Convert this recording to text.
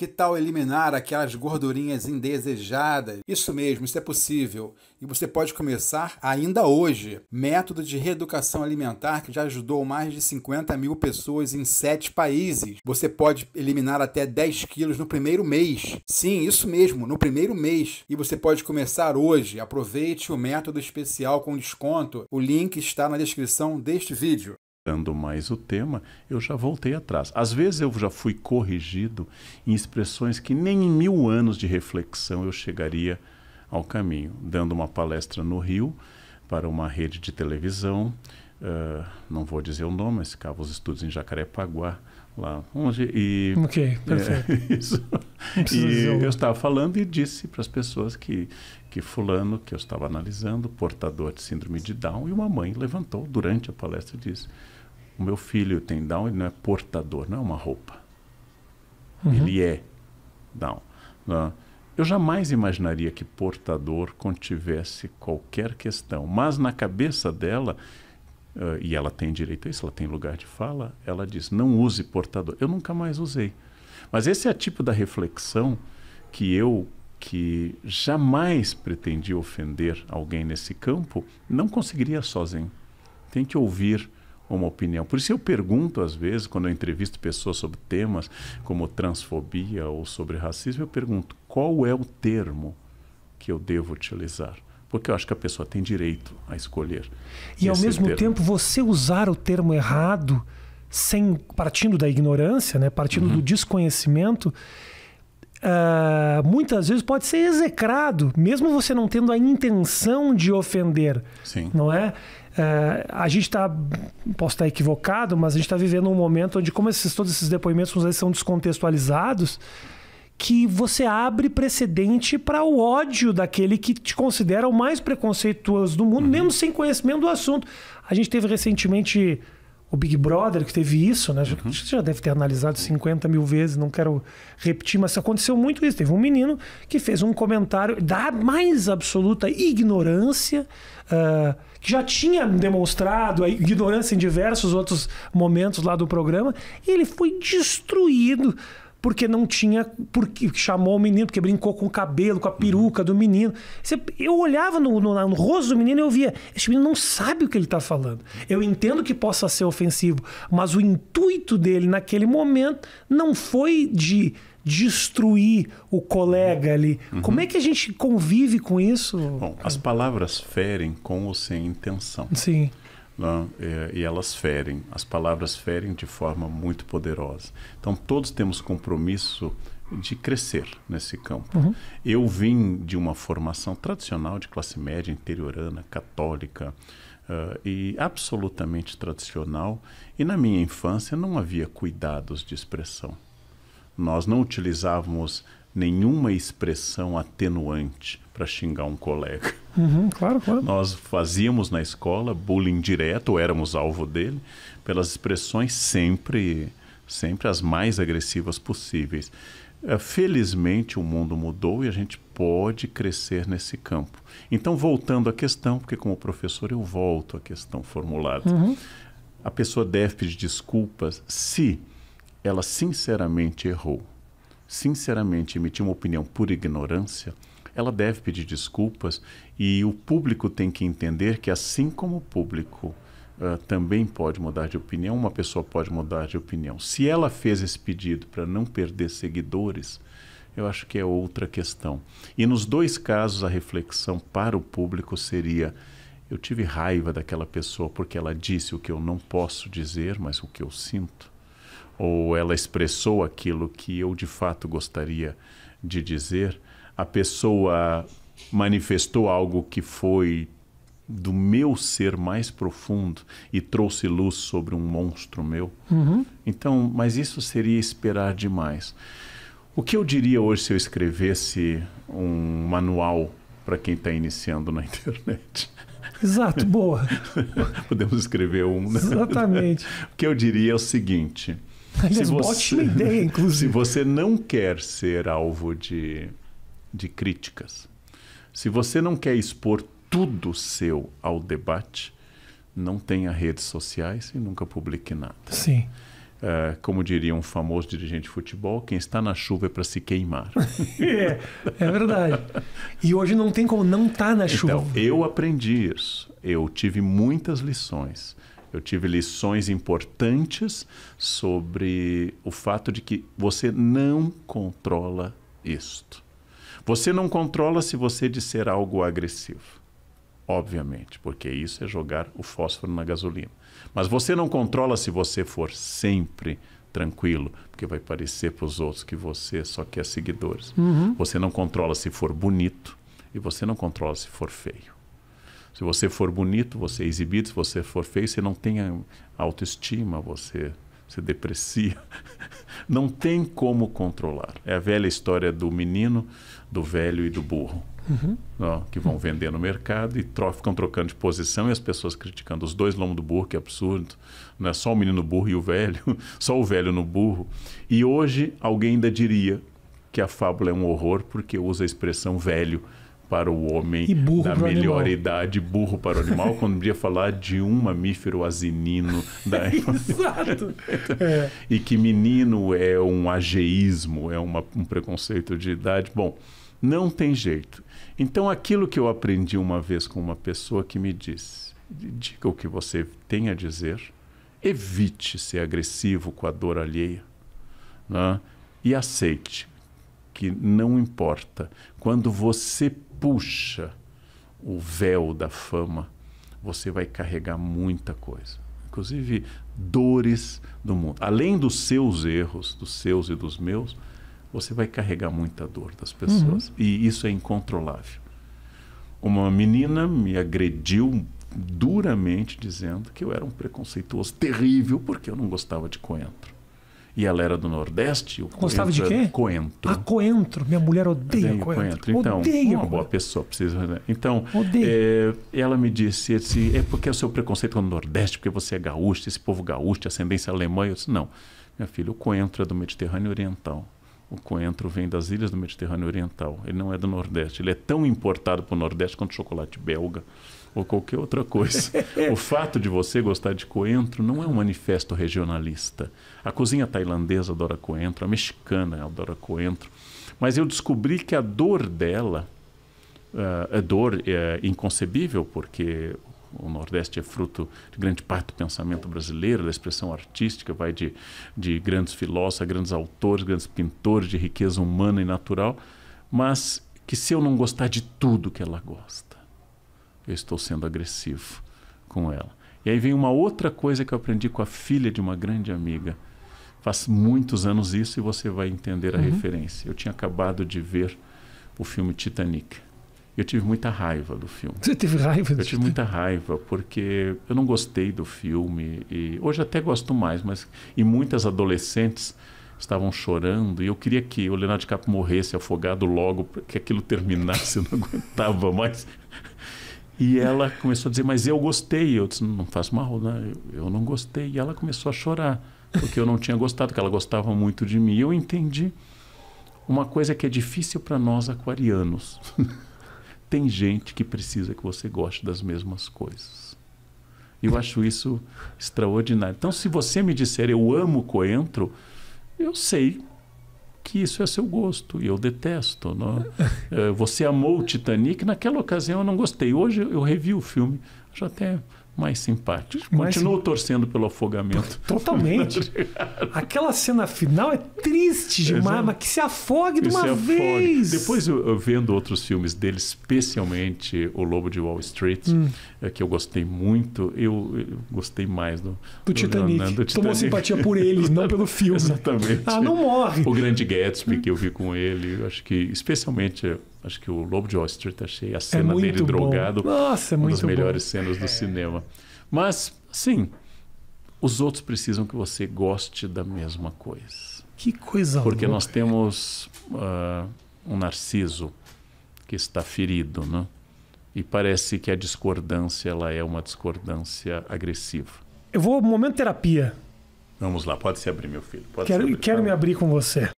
Que tal eliminar aquelas gordurinhas indesejadas? Isso mesmo, isso é possível. E você pode começar ainda hoje. Método de reeducação alimentar que já ajudou mais de 50 mil pessoas em 7 países. Você pode eliminar até 10 quilos no primeiro mês. Sim, isso mesmo, no primeiro mês. E você pode começar hoje. Aproveite o método especial com desconto. O link está na descrição deste vídeo respeitando mais o tema, eu já voltei atrás. Às vezes eu já fui corrigido em expressões que nem em mil anos de reflexão eu chegaria ao caminho. Dando uma palestra no Rio para uma rede de televisão, uh, não vou dizer o nome, mas ficava os estudos em Jacarepaguá, lá onde e ok perfeito é, isso e eu estava falando e disse para as pessoas que que fulano que eu estava analisando portador de síndrome de Down e uma mãe levantou durante a palestra e disse o meu filho tem Down, ele não é portador, não é uma roupa. Uhum. Ele é Down. Né? Eu jamais imaginaria que portador contivesse qualquer questão, mas na cabeça dela, uh, e ela tem direito a isso, ela tem lugar de fala, ela diz: não use portador. Eu nunca mais usei. Mas esse é o tipo da reflexão que eu, que jamais pretendi ofender alguém nesse campo, não conseguiria sozinho. Tem que ouvir uma opinião. Por isso eu pergunto às vezes, quando eu entrevisto pessoas sobre temas como transfobia ou sobre racismo, eu pergunto qual é o termo que eu devo utilizar porque eu acho que a pessoa tem direito a escolher. E ao mesmo termo. tempo, você usar o termo errado, sem partindo da ignorância, né, partindo uhum. do desconhecimento, uh, muitas vezes pode ser execrado, mesmo você não tendo a intenção de ofender. Sim. Não é? Uh, a gente está, posso estar equivocado, mas a gente está vivendo um momento onde, como esses, todos esses depoimentos às vezes, são descontextualizados, que você abre precedente para o ódio daquele que te considera o mais preconceituoso do mundo, uhum. mesmo sem conhecimento do assunto. A gente teve recentemente o Big Brother, que teve isso, né? Uhum. Você já deve ter analisado 50 mil vezes, não quero repetir, mas aconteceu muito isso. Teve um menino que fez um comentário da mais absoluta ignorância, uh, que já tinha demonstrado a ignorância em diversos outros momentos lá do programa, e ele foi destruído porque não tinha. Porque chamou o menino, porque brincou com o cabelo, com a peruca do menino. Eu olhava no, no, no rosto do menino e eu via, esse menino não sabe o que ele está falando. Eu entendo que possa ser ofensivo, mas o intuito dele naquele momento não foi de destruir o colega ali. Uhum. Como é que a gente convive com isso? Bom, as palavras ferem com ou sem intenção. Sim. Não, é, e elas ferem. As palavras ferem de forma muito poderosa. Então, todos temos compromisso de crescer nesse campo. Uhum. Eu vim de uma formação tradicional de classe média, interiorana, católica, uh, e absolutamente tradicional, e na minha infância não havia cuidados de expressão. Nós não utilizávamos nenhuma expressão atenuante para xingar um colega. Uhum, claro, claro. Nós fazíamos na escola bullying direto, ou éramos alvo dele, pelas expressões sempre, sempre as mais agressivas possíveis. É, felizmente o mundo mudou e a gente pode crescer nesse campo. Então, voltando à questão, porque como professor eu volto à questão formulada. Uhum. A pessoa deve pedir desculpas se ela sinceramente errou, sinceramente emitiu uma opinião por ignorância ela deve pedir desculpas e o público tem que entender que, assim como o público uh, também pode mudar de opinião, uma pessoa pode mudar de opinião. Se ela fez esse pedido para não perder seguidores, eu acho que é outra questão. E nos dois casos, a reflexão para o público seria: eu tive raiva daquela pessoa porque ela disse o que eu não posso dizer, mas o que eu sinto. Ou ela expressou aquilo que eu de fato gostaria de dizer, a pessoa manifestou algo que foi do meu ser mais profundo e trouxe luz sobre um monstro meu. Uhum. Então, mas isso seria esperar demais. O que eu diria hoje se eu escrevesse um manual para quem está iniciando na internet? Exato, boa. Podemos escrever um. Né? Exatamente. o que eu diria é o seguinte. Aliás, se você, ótima ideia, inclusive. Se você não quer ser alvo de de críticas. Se você não quer expor tudo seu ao debate, não tenha redes sociais e nunca publique nada. Sim. Uh, como diria um famoso dirigente de futebol, quem está na chuva é para se queimar. é, é verdade. E hoje não tem como não estar tá na chuva. Então, eu aprendi isso. Eu tive muitas lições. Eu tive lições importantes sobre o fato de que você não controla isto. Você não controla se você disser algo agressivo, obviamente, porque isso é jogar o fósforo na gasolina. Mas você não controla se você for sempre tranquilo, porque vai parecer para os outros que você só quer seguidores. Uhum. Você não controla se for bonito e você não controla se for feio. Se você for bonito, você é exibido, se você for feio, você não tem autoestima, você você deprecia. Não tem como controlar. É a velha história do menino, do velho e do burro. Uhum. Ó, que vão vender no mercado e tro ficam trocando de posição e as pessoas criticando os dois lomos do burro, que é absurdo. Não é só o menino burro e o velho, só o velho no burro. E hoje alguém ainda diria que a fábula é um horror porque usa a expressão velho para o homem e burro da melhor animal. idade, burro para o animal, quando podia falar de um mamífero asinino da Exato. É. E que menino é um ageísmo, é uma, um preconceito de idade. Bom, não tem jeito. Então aquilo que eu aprendi uma vez com uma pessoa que me disse: diga o que você tem a dizer, evite ser agressivo com a dor alheia né? e aceite que não importa. Quando você puxa o véu da fama, você vai carregar muita coisa, inclusive dores do mundo. Além dos seus erros, dos seus e dos meus, você vai carregar muita dor das pessoas. Uhum. E isso é incontrolável. Uma menina me agrediu duramente dizendo que eu era um preconceituoso terrível porque eu não gostava de coentro. E ela era do Nordeste. Gostava de quê? Coentro. A ah, coentro. Minha mulher odeia coentro. coentro. Então, odeia uma boa pessoa, precisa. Então, é, ela me disse, disse, é porque é o seu preconceito com o Nordeste, porque você é gaúcho, esse povo gaúcho, ascendência alemã. Eu disse, não, minha filha, o coentro é do Mediterrâneo Oriental. O coentro vem das ilhas do Mediterrâneo Oriental. Ele não é do Nordeste. Ele é tão importado para o Nordeste quanto o chocolate belga ou qualquer outra coisa. o fato de você gostar de coentro não é um manifesto regionalista. A cozinha tailandesa adora coentro, a mexicana adora coentro. Mas eu descobri que a dor dela, uh, a dor é inconcebível, porque o Nordeste é fruto de grande parte do pensamento brasileiro, da expressão artística, vai de, de grandes filósofos, grandes autores, grandes pintores, de riqueza humana e natural, mas que se eu não gostar de tudo que ela gosta, eu estou sendo agressivo com ela. E aí vem uma outra coisa que eu aprendi com a filha de uma grande amiga. Faz muitos anos isso e você vai entender a uhum. referência. Eu tinha acabado de ver o filme Titanic. Eu tive muita raiva do filme. Você teve raiva? Eu tive muita raiva porque eu não gostei do filme e hoje até gosto mais, mas e muitas adolescentes estavam chorando e eu queria que o Leonardo DiCaprio morresse afogado logo, que aquilo terminasse, eu não aguentava mais e ela começou a dizer, mas eu gostei. Eu disse, não faço mal, né? Eu, eu não gostei. E ela começou a chorar, porque eu não tinha gostado, porque ela gostava muito de mim. E eu entendi uma coisa que é difícil para nós aquarianos. Tem gente que precisa que você goste das mesmas coisas. Eu acho isso extraordinário. Então, se você me disser eu amo coentro, eu sei que isso é seu gosto e eu detesto. Não? Né? É, você amou o Titanic, naquela ocasião eu não gostei. Hoje eu revi o filme, já tem mais simpáticos. continuou Continuo sim... torcendo pelo afogamento. Totalmente. Tá Aquela cena final é triste demais, mas que se afogue que de uma afogue. vez. Depois, eu, vendo outros filmes dele, especialmente O Lobo de Wall Street, hum. É, que eu gostei muito, eu, eu gostei mais do, do, do Titanic. Titanic. Tomou simpatia por ele, não pelo filme. Exatamente. Ah, não morre. O Grande Gatsby, que eu vi com ele, eu acho que especialmente Acho que o Lobo de Wall Street, achei a é cena é dele bom. drogado Nossa, é uma das melhores bom. cenas do é. cinema. Mas, sim, os outros precisam que você goste da mesma coisa. Que coisa Porque louca. nós temos uh, um narciso que está ferido, né? E parece que a discordância ela é uma discordância agressiva. Eu vou momento terapia. Vamos lá, pode se abrir, meu filho. Pode quero abrir. quero me abrir com você.